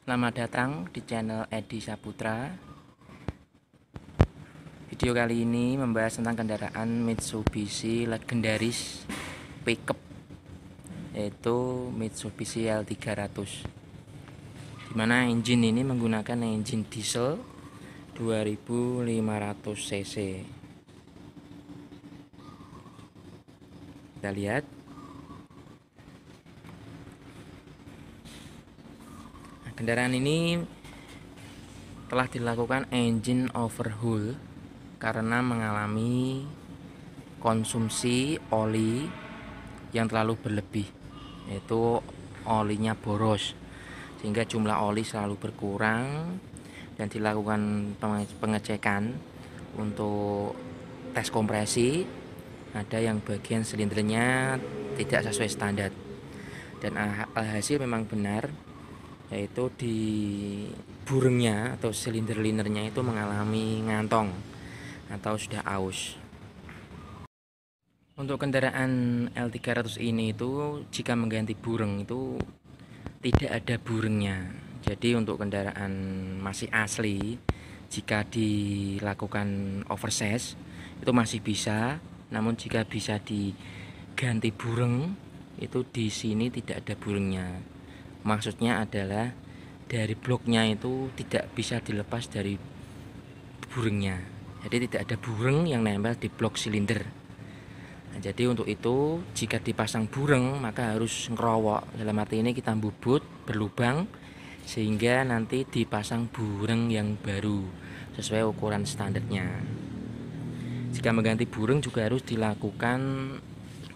Selamat datang di channel Edi Saputra. Video kali ini membahas tentang kendaraan Mitsubishi legendaris pickup yaitu Mitsubishi L300. Dimana engine ini menggunakan engine diesel 2500 cc. Kita lihat kendaraan ini telah dilakukan engine overhaul karena mengalami konsumsi oli yang terlalu berlebih yaitu olinya boros sehingga jumlah oli selalu berkurang dan dilakukan pengecekan untuk tes kompresi ada yang bagian silindernya tidak sesuai standar dan ah, hasil memang benar yaitu di burungnya atau silinder linernya itu mengalami ngantong atau sudah aus untuk kendaraan L300 ini itu jika mengganti burung itu tidak ada burungnya jadi untuk kendaraan masih asli jika dilakukan oversize itu masih bisa namun jika bisa diganti burung itu di sini tidak ada burungnya maksudnya adalah dari bloknya itu tidak bisa dilepas dari burungnya jadi tidak ada burung yang nempel di blok silinder nah, jadi untuk itu jika dipasang burung maka harus ngerowok dalam arti ini kita bubut berlubang sehingga nanti dipasang burung yang baru sesuai ukuran standarnya jika mengganti burung juga harus dilakukan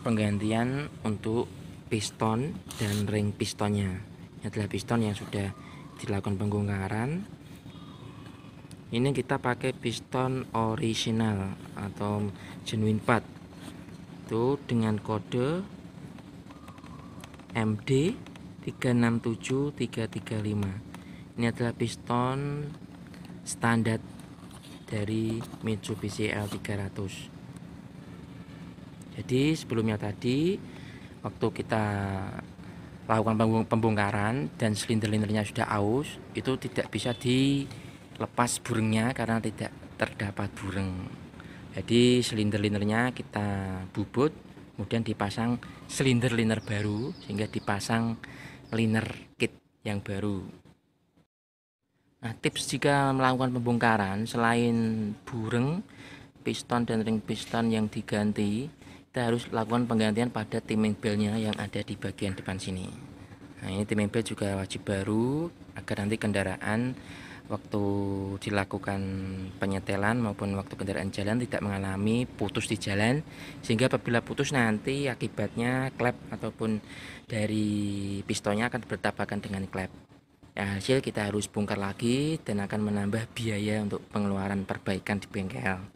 penggantian untuk piston dan ring pistonnya ini adalah piston yang sudah dilakukan pembongkaran ini kita pakai piston original atau genuine part itu dengan kode MD 367335 ini adalah piston standar dari Mitsubishi L300 jadi sebelumnya tadi waktu kita lakukan pembongkaran dan silinder silindernya sudah aus itu tidak bisa dilepas burungnya karena tidak terdapat burung jadi silinder silindernya kita bubut kemudian dipasang silinder-liner baru sehingga dipasang liner kit yang baru nah tips jika melakukan pembongkaran selain burung piston dan ring piston yang diganti kita harus lakukan penggantian pada timing belnya yang ada di bagian depan sini nah ini timing belt juga wajib baru agar nanti kendaraan waktu dilakukan penyetelan maupun waktu kendaraan jalan tidak mengalami putus di jalan sehingga apabila putus nanti akibatnya klep ataupun dari pistonnya akan bertabrakan dengan klep yang hasil kita harus bongkar lagi dan akan menambah biaya untuk pengeluaran perbaikan di bengkel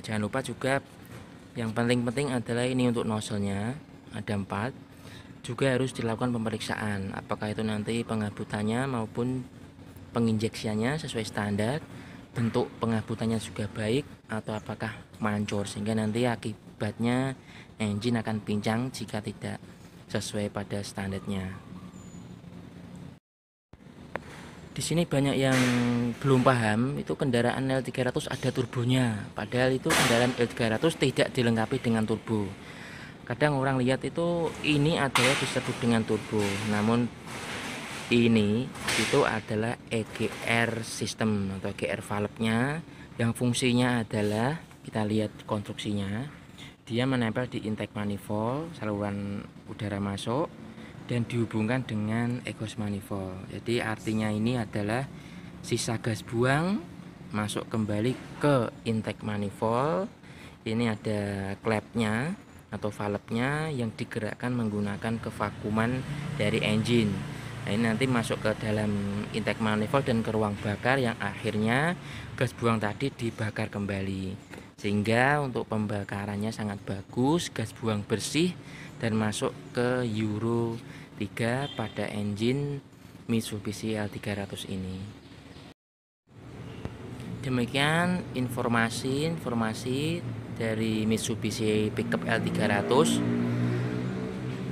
jangan lupa juga yang penting-penting adalah ini untuk nozzle-nya ada empat juga harus dilakukan pemeriksaan apakah itu nanti pengabutannya maupun penginjeksiannya sesuai standar bentuk pengabutannya juga baik atau apakah mancur sehingga nanti akibatnya engine akan pincang jika tidak sesuai pada standarnya di sini banyak yang belum paham itu kendaraan L300 ada turbonya padahal itu kendaraan L300 tidak dilengkapi dengan turbo kadang orang lihat itu ini adalah disebut dengan turbo namun ini itu adalah EGR system atau EGR valve-nya yang fungsinya adalah kita lihat konstruksinya dia menempel di intake manifold saluran udara masuk dan dihubungkan dengan ekos manifold. Jadi artinya ini adalah sisa gas buang masuk kembali ke intake manifold. Ini ada klepnya atau valve-nya yang digerakkan menggunakan kevakuman dari engine. Nah, ini nanti masuk ke dalam intake manifold dan ke ruang bakar yang akhirnya gas buang tadi dibakar kembali. Sehingga untuk pembakarannya sangat bagus, gas buang bersih dan masuk ke Euro 3 pada engine Mitsubishi L300 ini demikian informasi-informasi dari Mitsubishi pickup L300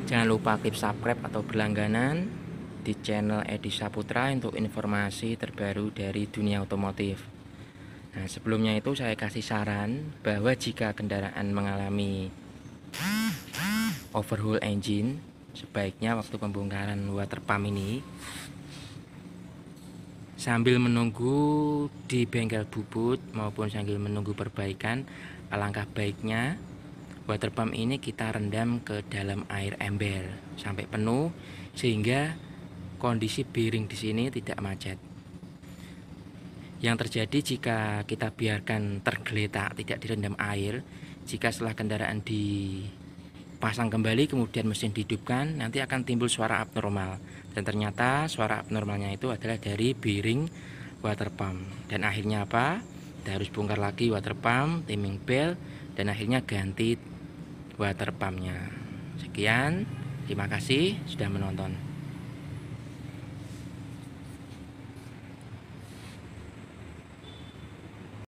jangan lupa klik subscribe atau berlangganan di channel Edi Saputra untuk informasi terbaru dari dunia otomotif Nah, sebelumnya itu saya kasih saran bahwa jika kendaraan mengalami overhaul engine sebaiknya waktu pembongkaran water pump ini sambil menunggu di bengkel bubut maupun sambil menunggu perbaikan alangkah baiknya water pump ini kita rendam ke dalam air ember sampai penuh sehingga kondisi bearing di sini tidak macet yang terjadi jika kita biarkan tergeletak tidak direndam air jika setelah kendaraan di pasang kembali kemudian mesin dihidupkan nanti akan timbul suara abnormal dan ternyata suara abnormalnya itu adalah dari bearing water pump dan akhirnya apa kita harus bongkar lagi water pump timing belt dan akhirnya ganti water pumpnya sekian terima kasih sudah menonton